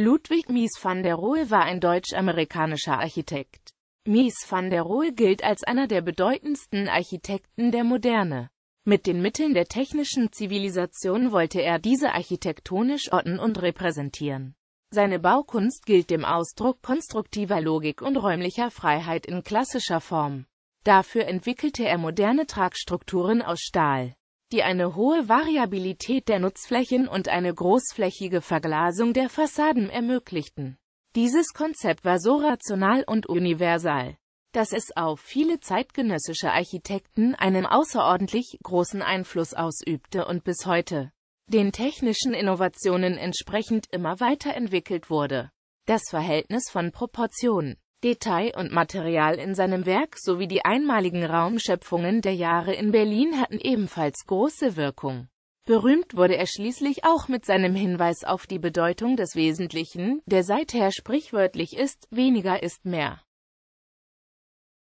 Ludwig Mies van der Rohe war ein deutsch-amerikanischer Architekt. Mies van der Rohe gilt als einer der bedeutendsten Architekten der Moderne. Mit den Mitteln der technischen Zivilisation wollte er diese architektonisch orten und repräsentieren. Seine Baukunst gilt dem Ausdruck konstruktiver Logik und räumlicher Freiheit in klassischer Form. Dafür entwickelte er moderne Tragstrukturen aus Stahl die eine hohe Variabilität der Nutzflächen und eine großflächige Verglasung der Fassaden ermöglichten. Dieses Konzept war so rational und universal, dass es auf viele zeitgenössische Architekten einen außerordentlich großen Einfluss ausübte und bis heute den technischen Innovationen entsprechend immer weiterentwickelt wurde. Das Verhältnis von Proportionen Detail und Material in seinem Werk sowie die einmaligen Raumschöpfungen der Jahre in Berlin hatten ebenfalls große Wirkung. Berühmt wurde er schließlich auch mit seinem Hinweis auf die Bedeutung des Wesentlichen, der seither sprichwörtlich ist, weniger ist mehr.